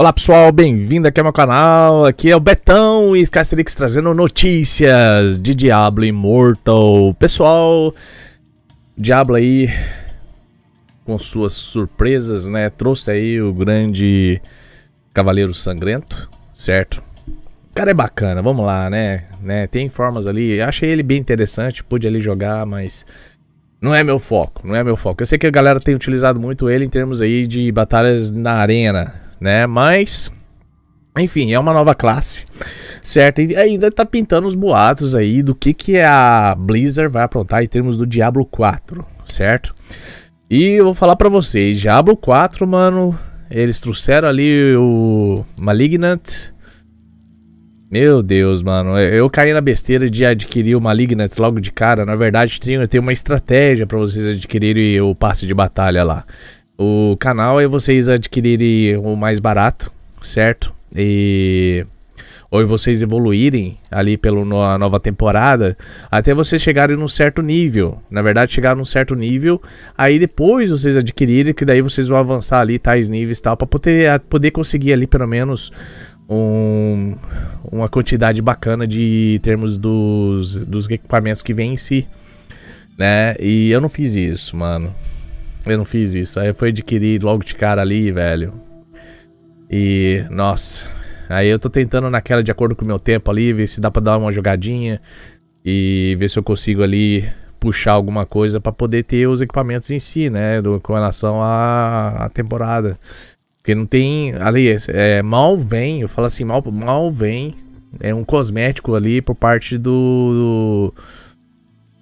Olá pessoal, bem-vindo aqui ao meu canal, aqui é o Betão e Skysterix trazendo notícias de Diablo Immortal. Pessoal, Diablo aí, com suas surpresas, né, trouxe aí o grande Cavaleiro Sangrento, certo? O cara é bacana, vamos lá, né, né tem formas ali, achei ele bem interessante, pude ali jogar, mas não é meu foco, não é meu foco. Eu sei que a galera tem utilizado muito ele em termos aí de batalhas na arena, né? Mas, enfim, é uma nova classe, certo? E ainda tá pintando os boatos aí do que, que a Blizzard vai aprontar em termos do Diablo 4, certo? E eu vou falar para vocês, Diablo 4, mano, eles trouxeram ali o Malignant... Meu Deus, mano. Eu caí na besteira de adquirir o Malignant logo de cara. Na verdade, tem, tem uma estratégia para vocês adquirirem o passe de batalha lá. O canal é vocês adquirirem o mais barato, certo? E ou vocês evoluírem ali pela no, nova temporada, até vocês chegarem num certo nível. Na verdade, chegar num certo nível, aí depois vocês adquirirem, que daí vocês vão avançar ali tais níveis e tal, para poder, poder conseguir ali pelo menos um, uma quantidade bacana de termos dos, dos equipamentos que vem em si. Né? E eu não fiz isso, mano. Eu não fiz isso. Aí foi adquirir logo de cara ali, velho. E, nossa. Aí eu tô tentando naquela de acordo com o meu tempo ali, ver se dá pra dar uma jogadinha. E ver se eu consigo ali puxar alguma coisa para poder ter os equipamentos em si, né? Do, com relação à, à temporada. Porque não tem. Ali, é, mal vem, eu falo assim, mal, mal vem. É um cosmético ali por parte do. do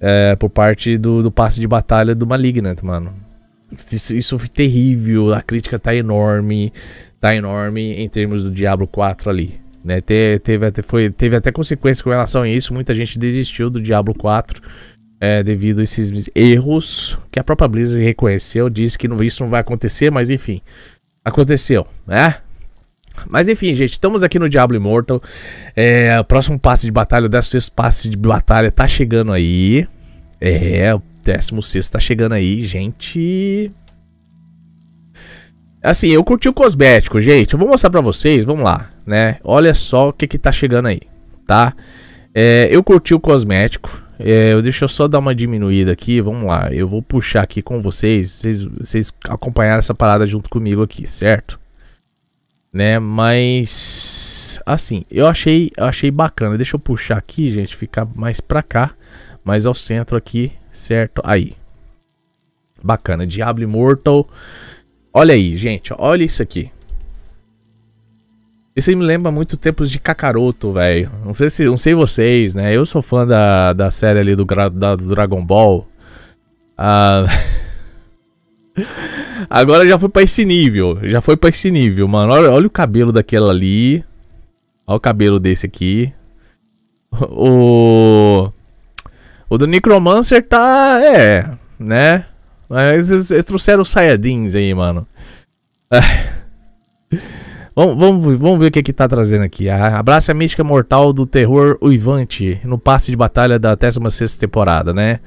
é, por parte do, do passe de batalha do Malignant, mano. Isso, isso foi terrível, a crítica tá enorme, tá enorme em termos do Diablo 4 ali. Né? Te, teve, até, foi, teve até consequência com relação a isso, muita gente desistiu do Diablo 4 é, devido a esses erros que a própria Blizzard reconheceu, disse que não, isso não vai acontecer, mas enfim, aconteceu, né? Mas enfim, gente, estamos aqui no Diablo Immortal. É, o próximo passe de batalha, o 16 passe de batalha tá chegando aí. É, Décimo sexto tá chegando aí, gente. Assim, eu curti o cosmético, gente. Eu vou mostrar pra vocês, vamos lá, né? Olha só o que que tá chegando aí, tá? É, eu curti o cosmético. É, eu, deixa eu só dar uma diminuída aqui, vamos lá. Eu vou puxar aqui com vocês, vocês, vocês acompanharam essa parada junto comigo aqui, certo? Né, mas... Assim, eu achei, eu achei bacana. Deixa eu puxar aqui, gente, ficar mais pra cá. Mais ao centro aqui, certo? Aí. Bacana, Diablo Immortal. Olha aí, gente, olha isso aqui. Isso aí me lembra muito tempos de Kakaroto, velho. Não sei se, não sei vocês, né? Eu sou fã da, da série ali do, da, do Dragon Ball. Ah, agora já foi para esse nível, já foi para esse nível, mano. Olha, olha o cabelo daquela ali. Olha o cabelo desse aqui. O o do Necromancer tá. É, né? Mas eles, eles trouxeram os Saiyajins aí, mano. vamos, vamos, vamos ver o que que tá trazendo aqui. A, abraça a mística mortal do terror uivante no passe de batalha da 16 temporada, né?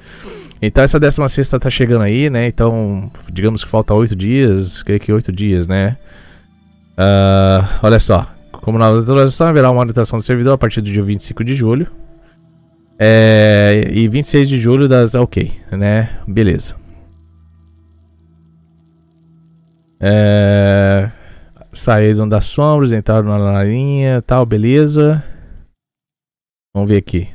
Então essa 16 tá chegando aí, né? Então, digamos que falta 8 dias. Creio que 8 dias, né? Uh, olha só. Como na alteração, haverá uma alteração do servidor a partir do dia 25 de julho. É, e 26 de julho das. É ok, né? Beleza. É, saíram das sombras, entraram na larinha tal, beleza. Vamos ver aqui.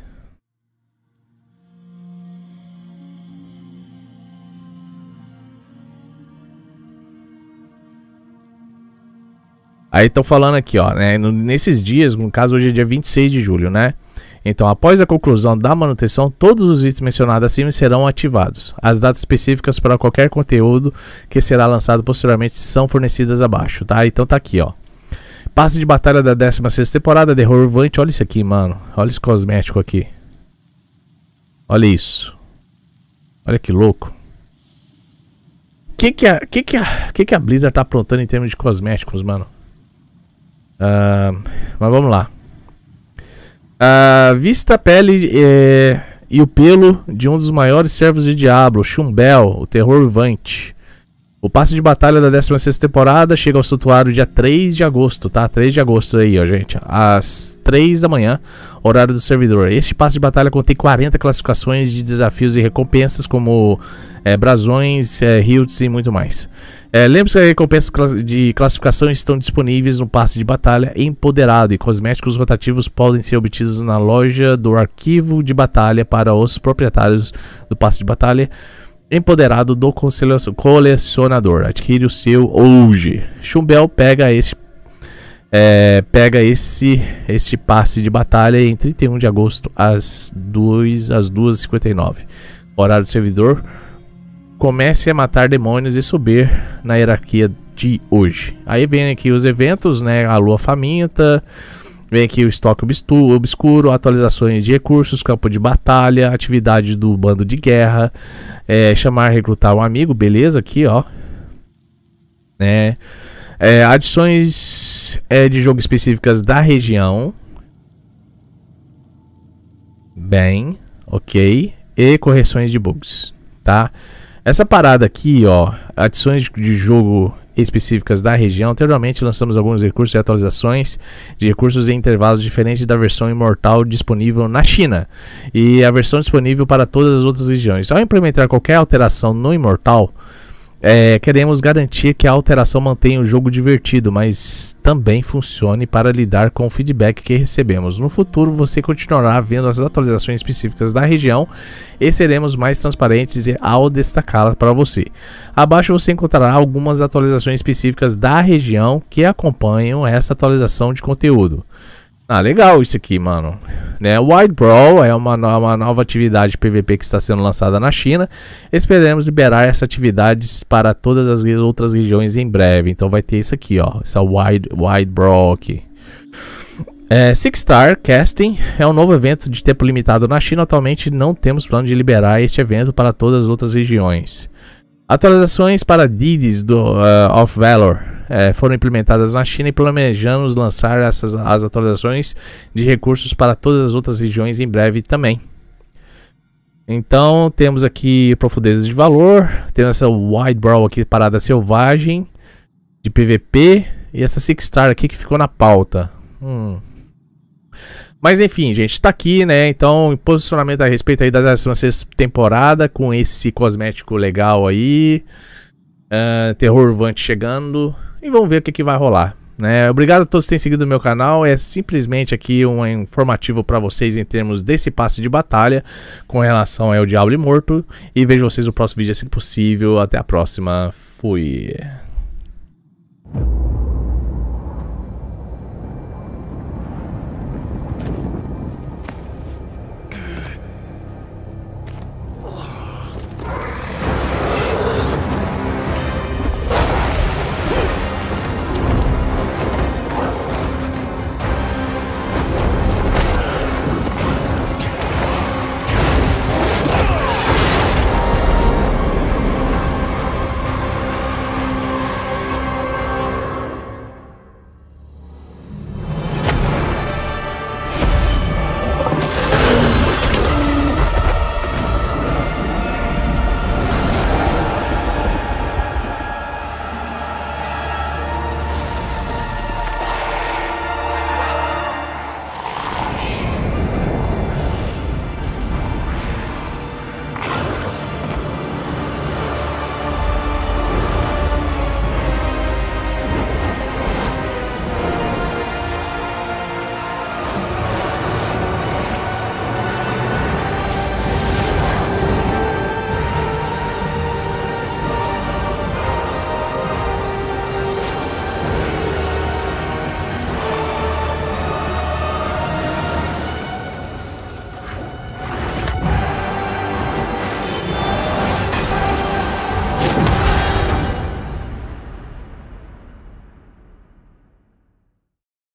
Aí estão falando aqui, ó, né? Nesses dias, no caso hoje é dia 26 de julho, né? Então, após a conclusão da manutenção, todos os itens mencionados acima serão ativados. As datas específicas para qualquer conteúdo que será lançado posteriormente são fornecidas abaixo, tá? Então tá aqui, ó. Passe de batalha da 16 temporada, de Horvant. Olha isso aqui, mano. Olha esse cosmético aqui. Olha isso. Olha que louco. O que que a, que que a, que que a Blizzard tá aprontando em termos de cosméticos, mano? Uh, mas vamos lá. A vista, a pele é, e o pelo de um dos maiores servos de Diablo, Chumbel, o terror vante. O passe de batalha da 16ª temporada chega ao santuário dia 3 de agosto, tá? 3 de agosto aí, ó, gente. Às 3 da manhã, horário do servidor. Este passe de batalha contém 40 classificações de desafios e recompensas, como é, brasões, é, hilts e muito mais. É, Lembre-se que recompensas de classificação estão disponíveis no passe de batalha empoderado e cosméticos rotativos podem ser obtidos na loja do arquivo de batalha para os proprietários do passe de batalha empoderado do colecionador. Adquire o seu hoje. Chumbel pega esse é, pega esse este passe de batalha em 31 de agosto às 2 às 2:59. Horário do servidor comece a matar demônios e subir na hierarquia de hoje. Aí vem aqui os eventos, né? A lua faminta, vem aqui o estoque obscuro, atualizações de recursos, campo de batalha, atividade do bando de guerra, é, chamar, recrutar um amigo, beleza? Aqui, ó. Né? É, adições é, de jogo específicas da região. Bem, ok. E correções de bugs, tá? Essa parada aqui, ó, adições de jogo específicas da região. Anteriormente lançamos alguns recursos e atualizações de recursos em intervalos diferentes da versão imortal disponível na China e a versão disponível para todas as outras regiões. Ao implementar qualquer alteração no imortal, é, queremos garantir que a alteração mantenha o jogo divertido, mas também funcione para lidar com o feedback que recebemos. No futuro, você continuará vendo as atualizações específicas da região e seremos mais transparentes ao destacá-las para você. Abaixo você encontrará algumas atualizações específicas da região que acompanham essa atualização de conteúdo. Ah, legal isso aqui, mano. Né? Wild Brawl é uma, no uma nova atividade de PVP que está sendo lançada na China. Esperemos liberar essa atividade para todas as outras regiões em breve. Então vai ter isso aqui, ó. Essa Wild, Wild Brawl aqui. É, Six Star Casting é um novo evento de tempo limitado na China. Atualmente não temos plano de liberar este evento para todas as outras regiões. Atualizações para Didis do uh, of Valor é, foram implementadas na China e planejamos lançar essas as atualizações de recursos para todas as outras regiões em breve também. Então temos aqui profundezas de valor, temos essa Wide Brawl aqui parada selvagem de PVP e essa Six Star aqui que ficou na pauta. Hum. Mas enfim, gente, tá aqui, né? Então, posicionamento a respeito aí da 16 temporada, com esse cosmético legal aí. Uh, terror Vant chegando. E vamos ver o que, que vai rolar. Né? Obrigado a todos que têm seguido o meu canal. É simplesmente aqui um informativo para vocês em termos desse passe de batalha com relação ao Diablo e Morto. E vejo vocês no próximo vídeo, assim possível. Até a próxima. Fui.